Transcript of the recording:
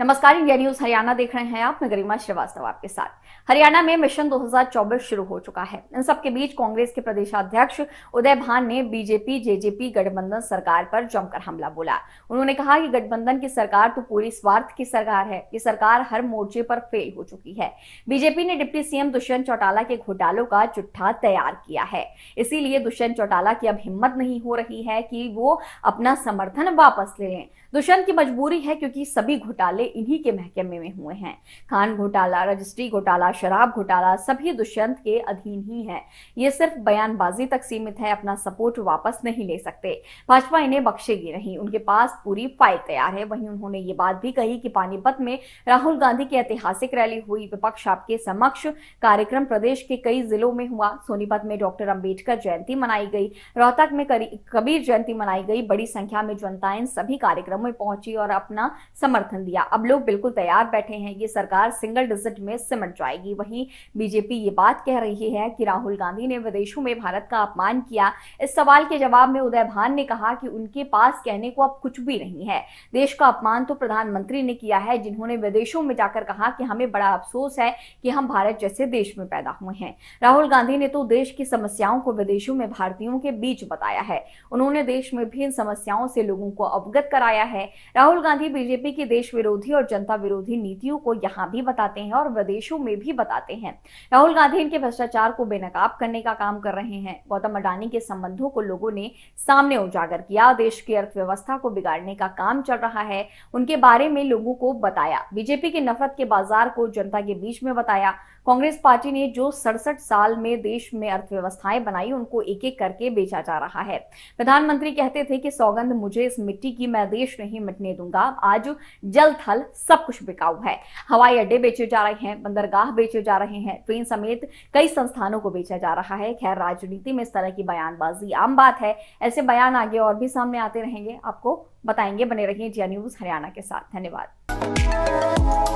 नमस्कार India news Haryana देख रहे हैं आप मैं गरिमा श्रीवास्तव आपके साथ हरियाणा में मिशन 2024 शुरू हो चुका है इन सबके बीच कांग्रेस के प्रदेशाध्यक्ष उदय भान ने बीजेपी जेजेपी गठबंधन सरकार पर जमकर हमला बोला उन्होंने कहा कि गठबंधन की सरकार तो पूरी स्वार्थ की सरकार है ये सरकार हर मोर्चे पर फेल हो चुकी है बीजेपी ने डिप्टी सीएम दुष्यंत चौटाला के घोटालों का चुट्ठा तैयार किया है इसीलिए दुष्यंत चौटाला की अब हिम्मत नहीं हो रही है कि वो अपना समर्थन वापस ले लें दुष्यंत की मजबूरी है क्योंकि सभी घोटाले घोटाले इन्हीं के महकमे में हुए हैं खान घोटाला रजिस्ट्री घोटाला शराब घोटाला सभी दुष्यंत के अधीन ही है ये सिर्फ बयानबाजी तक सीमित है अपना सपोर्ट वापस नहीं ले सकते भाजपा इन्हें बख्शेगी नहीं उनके पास पूरी फाइल तैयार है वहीं उन्होंने ये बात भी कही कि पानीपत में राहुल गांधी की ऐतिहासिक रैली हुई विपक्ष आपके समक्ष कार्यक्रम प्रदेश के कई जिलों में हुआ सोनीपत में डॉक्टर अंबेडकर जयंती मनाई गई रोहतक में कबीर जयंती मनाई गई बड़ी संख्या में जनता इन सभी कार्यक्रमों में पहुंची और अपना समर्थन दिया अब लोग बिल्कुल तैयार बैठे हैं ये सरकार सिंगल डिजिट में सिमट जाएगी वहीं बीजेपी ये बात कह रही है कि राहुल गांधी ने विदेशों में भारत का अपमान किया इस सवाल के जवाब में उदय भान ने कहा कि उनके पास कहने को अब कुछ भी नहीं है देश का अपमान तो प्रधानमंत्री ने किया है जिन्होंने विदेशों में जाकर कहा कि हमें बड़ा अफसोस है कि हम भारत जैसे देश में पैदा हुए हैं राहुल गांधी ने तो देश की समस्याओं को विदेशों में भारतीयों के बीच बताया है उन्होंने देश में भी इन समस्याओं से लोगों को अवगत कराया है राहुल गांधी बीजेपी के देश विरोधी विरोधी और जनता विरोधी नीतियों को यहाँ भी बताते हैं और विदेशों में भी बताते हैं राहुल गांधी इनके भ्रष्टाचार को बेनकाब करने का काम कर रहे हैं गौतम अडानी के संबंधों को लोगों ने सामने उजागर किया देश की अर्थव्यवस्था को बिगाड़ने का काम चल रहा है उनके बारे में लोगों को बताया बीजेपी के नफरत के बाजार को जनता के बीच में बताया कांग्रेस पार्टी ने जो सड़सठ साल में देश में अर्थव्यवस्थाएं बनाई उनको एक एक करके बेचा जा रहा है प्रधानमंत्री कहते थे कि सौगंध मुझे इस मिट्टी की मैं देश नहीं मिटने दूंगा आज जल थल सब कुछ बिकाऊ है हवाई अड्डे बेचे जा रहे हैं बंदरगाह बेचे जा रहे हैं ट्रेन समेत कई संस्थानों को बेचा जा रहा है खैर राजनीति में इस तरह की बयानबाजी आम बात है ऐसे बयान आगे और भी सामने आते रहेंगे आपको बताएंगे बने रहिए जिया न्यूज हरियाणा के साथ धन्यवाद